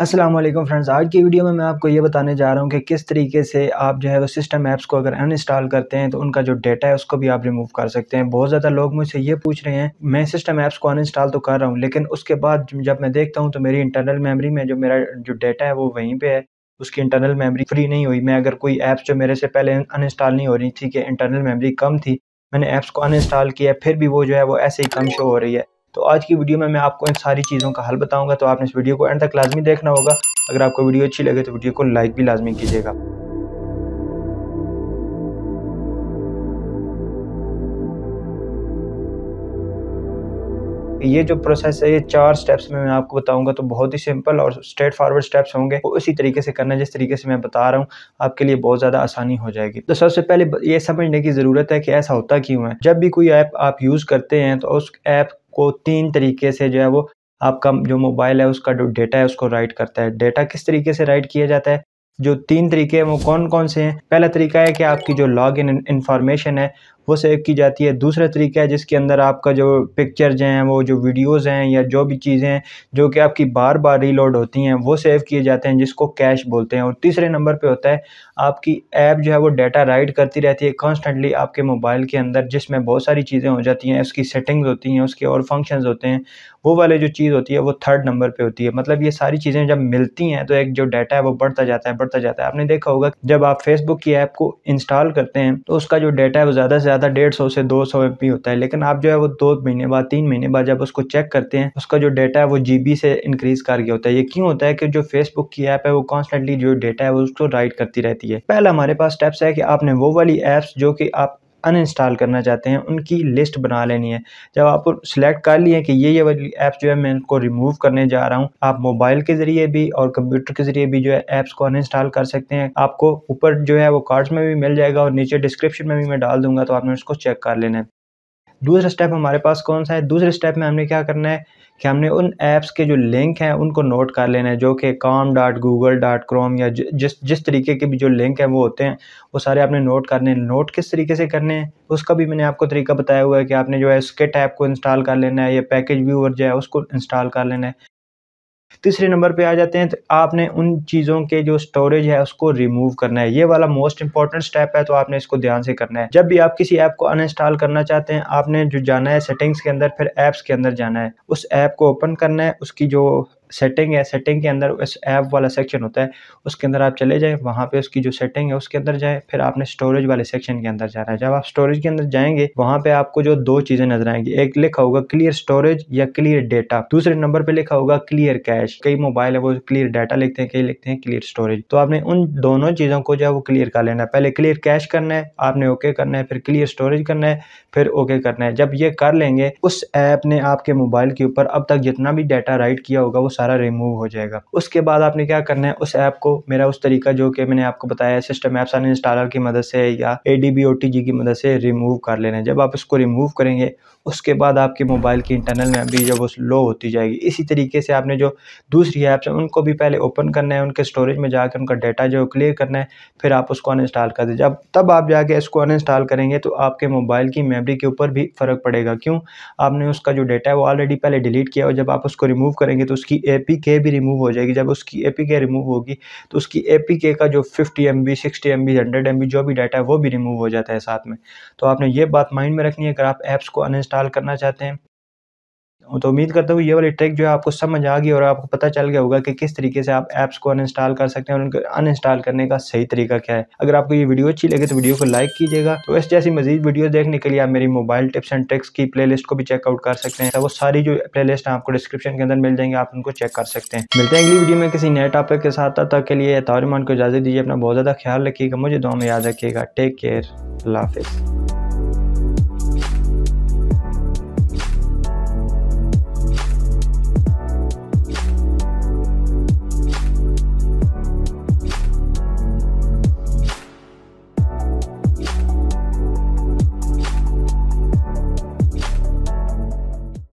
Aslam friends आज की video में मैं आपको ये बताने जा रहा हूँ कि किस तरीके से आप जो है वो सिस्टम ऐप्स को अगर अनइंस्टॉल करते हैं तो उनका जो डेटा है उसको भी आप रिमूव कर सकते हैं बहुत ज़्यादा लोग मुझसे ये पूछ रहे हैं मैं सिस्टम ऐप्स को अनइंस्टॉल तो कर रहा हूँ लेकिन उसके बाद जब मैं देखता हूँ तो मेरी इंटरनल मेमरी में जो मेरा जो डेटा है वो वहीं पर है उसकी इंटरनल मेमरी फ्री नहीं हुई मैं अगर कोई ऐप्स जो मेरे से पहले अनइंस्टॉल नहीं हो रही थी कि इंटरनल मेमरी कम थी मैंने ऐप्स को अनइंस्टॉल किया फिर भी वो जो है वो ऐसे ही कम शो हो रही है तो आज की वीडियो में मैं आपको इन सारी चीज़ों का हल बताऊँगा तो आपने इस वीडियो को एंड तक लाजमी देखना होगा अगर आपको वीडियो अच्छी लगे तो वीडियो को लाइक भी लाजमी कीजिएगा ये जो प्रोसेस है ये चार स्टेप्स में मैं आपको बताऊंगा तो बहुत ही सिंपल और स्ट्रेट फॉरवर्ड स्टेप्स होंगे वो तो इसी तरीके से करना जिस तरीके से मैं बता रहा हूँ आपके लिए बहुत ज़्यादा आसानी हो जाएगी तो सबसे पहले ये समझने की ज़रूरत है कि ऐसा होता क्यों है जब भी कोई ऐप आप यूज़ करते हैं तो उस ऐप को तीन तरीके से जो है वो आपका जो मोबाइल है उसका जो डेटा है उसको राइट करता है डेटा किस तरीके से राइट किया जाता है जो तीन तरीके हैं वो कौन कौन से हैं पहला तरीका है कि आपकी जो लॉग इन इंफॉर्मेशन है वो सेव की जाती है दूसरा तरीका है जिसके अंदर आपका जो पिक्चर्ज हैं वो जो वीडियोस हैं या जो भी चीज़ें हैं जो कि आपकी बार बार रीलोड होती हैं वो सेव किए जाते हैं जिसको कैश बोलते हैं और तीसरे नंबर पे होता है आपकी ऐप जो है वो डाटा राइड करती रहती है कॉन्स्टेंटली आपके मोबाइल के अंदर जिसमें बहुत सारी चीज़ें हो जाती हैं उसकी सेटिंग्स होती हैं उसके और फंक्शन होते हैं वो वाले जो चीज़ होती है वो थर्ड नंबर पर होती है मतलब ये सारी चीज़ें जब मिलती हैं तो एक जो डाटा है वो बढ़ता जाता है बढ़ता जाता है आपने देखा होगा जब आप फेसबुक की ऐप को इंस्टॉल करते हैं तो उसका जो डाटा है वो ज़्यादा से ज़्यादा डेढ़ सौ से दो सौ एम होता है लेकिन आप जो है वो दो महीने बाद तीन महीने बाद जब उसको चेक करते हैं उसका जो डेटा है वो जी से इंक्रीज कर गया होता है ये क्यों होता है कि जो फेसबुक की ऐप है वो कॉन्स्टेंटली जो डेटा है वो उसको राइड करती रहती है पहला हमारे पास स्टेप्स है कि आपने वो वाली एप्स जो कि आप अनइंस्टॉल करना चाहते हैं उनकी लिस्ट बना लेनी है जब आप सिलेक्ट कर लिए कि ये ये वाली ऐप्स जो है मैं इनको रिमूव करने जा रहा हूँ आप मोबाइल के ज़रिए भी और कंप्यूटर के ज़रिए भी जो है ऐप्स को अनइंस्टॉल कर सकते हैं आपको ऊपर जो है वो कार्ड्स में भी मिल जाएगा और नीचे डिस्क्रिप्शन में भी मैं डाल दूंगा तो आपने उसको चेक कर लेना है दूसरा स्टेप हमारे पास कौन सा है दूसरे स्टेप में हमने क्या करना है कि हमने उन ऐप्स के जो लिंक हैं उनको नोट कर लेना है जो कि काम डॉट गूगल डॉट क्रोम या जिस जिस तरीके के भी जो लिंक हैं वो होते हैं वो सारे आपने नोट करने हैं नोट किस तरीके से करने हैं उसका भी मैंने आपको तरीका बताया हुआ है कि आपने जो है स्किट ऐप को इंस्टॉल कर लेना है या पैकेज व्यूअर जो है उसको इंस्टॉल कर लेना है तीसरे नंबर पे आ जाते हैं तो आपने उन चीज़ों के जो स्टोरेज है उसको रिमूव करना है ये वाला मोस्ट इंपॉर्टेंट स्टेप है तो आपने इसको ध्यान से करना है जब भी आप किसी ऐप को अनइंस्टॉल करना चाहते हैं आपने जो जाना है सेटिंग्स के अंदर फिर ऐप्स के अंदर जाना है उस ऐप को ओपन करना है उसकी जो सेटिंग है सेटिंग के अंदर इस ऐप वाला सेक्शन होता है उसके अंदर आप चले जाएँ वहाँ पे उसकी जो सेटिंग है उसके अंदर जाएँ फिर आपने स्टोरेज वाले सेक्शन के अंदर जाना है जब आप स्टोरेज के अंदर जाएंगे वहाँ पे आपको जो दो चीज़ें नजर आएंगी एक लिखा होगा क्लियर स्टोरेज या क्लियर डेटा दूसरे नंबर पर लिखा होगा क्लियर कैश कई मोबाइल है वो क्लियर डाटा लिखते हैं कई लिखते हैं क्लियर स्टोरेज तो आपने उन दोनों चीज़ों को जो है वो क्लियर कर लेना है पहले क्लियर कैश करना है आपने ओके करना है फिर क्लियर स्टोरेज करना है फिर ओके करना है जब ये कर लेंगे उस ऐप ने आपके मोबाइल के ऊपर अब तक जितना भी डाटा राइट किया होगा वो सारा सारा रिमूव हो जाएगा उसके बाद आपने क्या करना है उस ऐप को मेरा उस तरीका जो कि मैंने आपको बताया सिस्टम ऐप्स एंड इंस्टॉलर की मदद से या ए डी की मदद से रिमूव कर लेना है जब आप इसको रिमूव करेंगे उसके बाद आपके मोबाइल की इंटरनल मेमरी जब वो लो होती जाएगी इसी तरीके से आपने जो दूसरी ऐप्स हैं उनको भी पहले ओपन करना है उनके स्टोरेज में जाकर उनका डाटा जो क्लियर करना है फिर आप उसको अनइंस्टॉल कर दीजिए जब तब आप जाके इसको अनइंस्टॉल करेंगे तो आपके मोबाइल की मेमरी के ऊपर भी फ़र्क पड़ेगा क्यों आपने उसका जो डाटा है वो ऑलरेडी पहले डिलीट किया और जब आप उसको रिमूव करेंगे तो उसकी ए ए पी के भी रिमूव हो जाएगी जब उसकी ए पी के रिमूव होगी तो उसकी ए पी के का जो fifty M B sixty M B hundred M B जो भी डाटा है वो भी रिमूव हो जाता है साथ में तो आपने ये बात माइंड में रखनी है अगर आप ऐप्स को अनइंस्टॉल करना चाहते हैं तो उम्मीद करता हूँ ये वाली ट्रिक जो है आपको समझ आ गई और आपको पता चल गया होगा कि किस तरीके से आप ऐप्स को अनइंस्टॉल कर सकते हैं और उनको अनइंस्टॉल करने का सही तरीका क्या है अगर आपको ये वीडियो अच्छी लगे तो वीडियो को लाइक कीजिएगा तो इस जैसी मजीद वीडियो देखने के लिए आप मेरी मोबाइल टिप्स एंड ट्रिक्स की लिस्ट को भी चेकआउट कर सकते हैं तो वो सारी जो प्ले है आपको डिस्क्रिप्शन के अंदर मिल जाएंगे आप उनको चेक कर सकते हैं मिलते हैं अगली वीडियो में किसी नए टॉपिक के साथ तक के लिए तारमान को इजाजत दीजिए अपना बहुत ज़्यादा ख्याल रखिएगा मुझे दो में याद रखिएगा टेक केयर अल्लाह हाफिज़